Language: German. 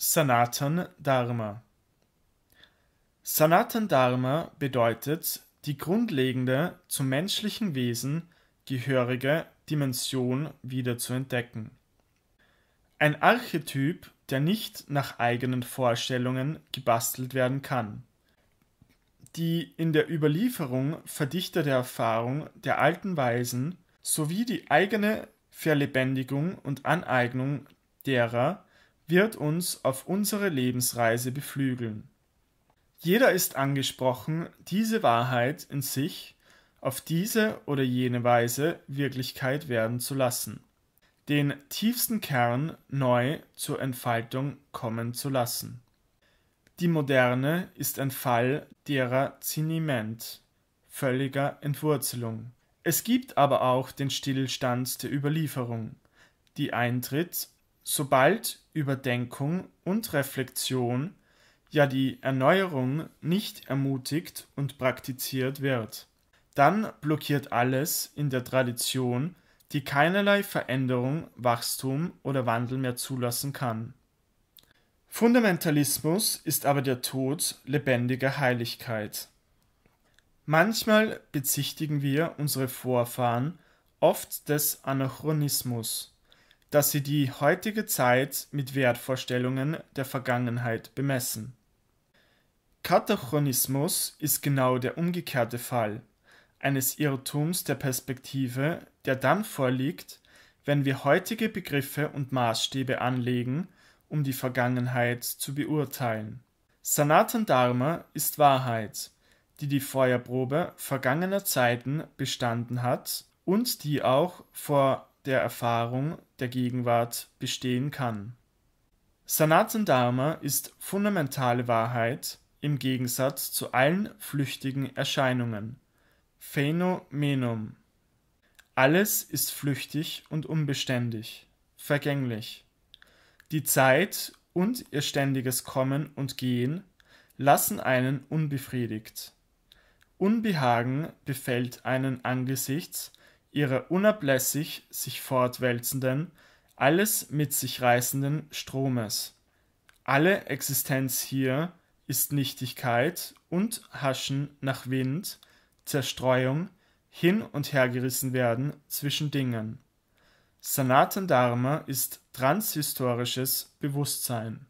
Sanatan Dharma. Sanatan Dharma bedeutet die grundlegende zum menschlichen Wesen gehörige Dimension wieder zu entdecken. Ein Archetyp, der nicht nach eigenen Vorstellungen gebastelt werden kann. Die in der Überlieferung verdichtete Erfahrung der alten Weisen sowie die eigene Verlebendigung und Aneignung derer, wird uns auf unsere Lebensreise beflügeln. Jeder ist angesprochen, diese Wahrheit in sich auf diese oder jene Weise Wirklichkeit werden zu lassen, den tiefsten Kern neu zur Entfaltung kommen zu lassen. Die Moderne ist ein Fall derer Ziniment, völliger Entwurzelung. Es gibt aber auch den Stillstand der Überlieferung, die eintritt Sobald Überdenkung und Reflexion, ja die Erneuerung nicht ermutigt und praktiziert wird, dann blockiert alles in der Tradition, die keinerlei Veränderung, Wachstum oder Wandel mehr zulassen kann. Fundamentalismus ist aber der Tod lebendiger Heiligkeit. Manchmal bezichtigen wir unsere Vorfahren oft des Anachronismus, dass sie die heutige Zeit mit Wertvorstellungen der Vergangenheit bemessen. Katachronismus ist genau der umgekehrte Fall eines Irrtums der Perspektive, der dann vorliegt, wenn wir heutige Begriffe und Maßstäbe anlegen, um die Vergangenheit zu beurteilen. Sanatan Dharma ist Wahrheit, die die Feuerprobe vergangener Zeiten bestanden hat und die auch vor der Erfahrung der Gegenwart bestehen kann. Sanatana Dharma ist fundamentale Wahrheit im Gegensatz zu allen flüchtigen Erscheinungen. Phänomenum. Alles ist flüchtig und unbeständig, vergänglich. Die Zeit und ihr ständiges Kommen und Gehen lassen einen unbefriedigt. Unbehagen befällt einen angesichts ihrer unablässig sich fortwälzenden, alles mit sich reißenden Stromes. Alle Existenz hier ist Nichtigkeit und Haschen nach Wind, Zerstreuung, hin und hergerissen werden zwischen Dingen. Sanatan Dharma ist transhistorisches Bewusstsein